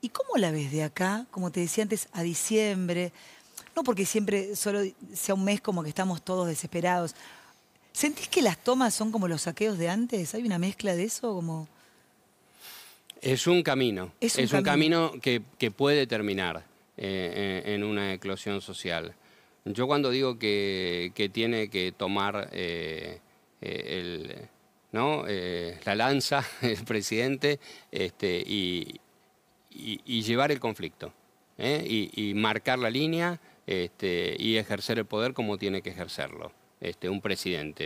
¿Y cómo la ves de acá? Como te decía antes, a diciembre. No porque siempre solo sea un mes como que estamos todos desesperados. ¿Sentís que las tomas son como los saqueos de antes? ¿Hay una mezcla de eso? Como... Es un camino. Es un, camino? que, puede terminar eh, eh, en una eclosión social. Yo cuando digo que, tiene que tomar eh, la lanza el presidente este, y, y, llevar el conflicto ¿eh? y, marcar la línea este, y ejercer el poder como tiene que ejercerlo este, un presidente.